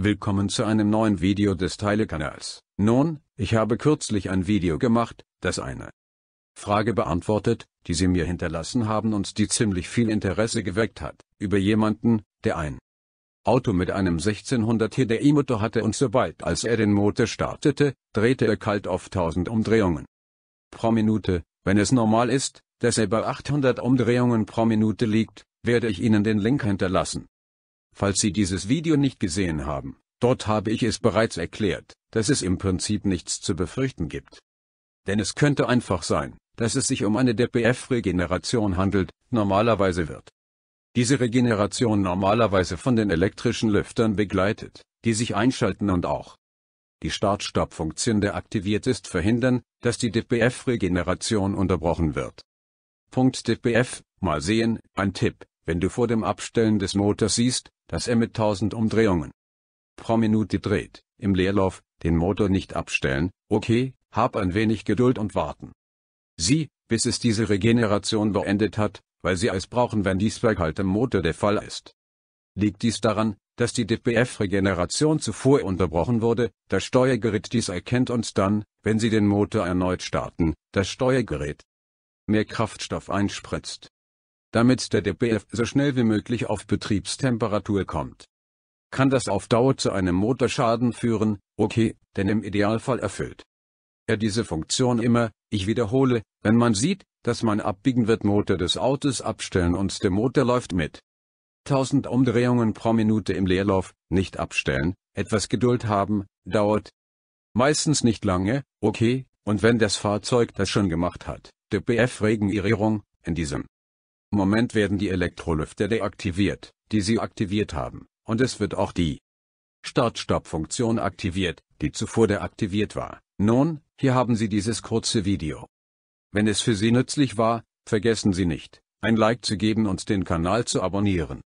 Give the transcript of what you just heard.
Willkommen zu einem neuen Video des Teilekanals. Nun, ich habe kürzlich ein Video gemacht, das eine Frage beantwortet, die Sie mir hinterlassen haben und die ziemlich viel Interesse geweckt hat, über jemanden, der ein Auto mit einem 1600 TDI Motor hatte und sobald als er den Motor startete, drehte er kalt auf 1000 Umdrehungen pro Minute, wenn es normal ist, dass er bei 800 Umdrehungen pro Minute liegt, werde ich Ihnen den Link hinterlassen. Falls Sie dieses Video nicht gesehen haben, dort habe ich es bereits erklärt, dass es im Prinzip nichts zu befürchten gibt. Denn es könnte einfach sein, dass es sich um eine DPF-Regeneration handelt, normalerweise wird diese Regeneration normalerweise von den elektrischen Lüftern begleitet, die sich einschalten und auch die Start-Stopp-Funktion der aktiviert ist verhindern, dass die DPF-Regeneration unterbrochen wird. Punkt DPF, mal sehen, ein Tipp, wenn du vor dem Abstellen des Motors siehst, dass er mit 1000 Umdrehungen pro Minute dreht, im Leerlauf, den Motor nicht abstellen, okay, hab ein wenig Geduld und warten. Sieh, bis es diese Regeneration beendet hat, weil sie es brauchen, wenn dies bei kaltem Motor der Fall ist. Liegt dies daran, dass die DPF-Regeneration zuvor unterbrochen wurde, das Steuergerät dies erkennt und dann, wenn sie den Motor erneut starten, das Steuergerät mehr Kraftstoff einspritzt damit der DPF so schnell wie möglich auf Betriebstemperatur kommt. Kann das auf Dauer zu einem Motorschaden führen, okay, denn im Idealfall erfüllt er diese Funktion immer, ich wiederhole, wenn man sieht, dass man abbiegen wird Motor des Autos abstellen und der Motor läuft mit. 1000 Umdrehungen pro Minute im Leerlauf, nicht abstellen, etwas Geduld haben, dauert meistens nicht lange, okay, und wenn das Fahrzeug das schon gemacht hat, der BF-Regenerierung, in diesem Moment werden die Elektrolüfter deaktiviert, die sie aktiviert haben, und es wird auch die Start-Stopp-Funktion aktiviert, die zuvor deaktiviert war. Nun, hier haben Sie dieses kurze Video. Wenn es für Sie nützlich war, vergessen Sie nicht, ein Like zu geben und den Kanal zu abonnieren.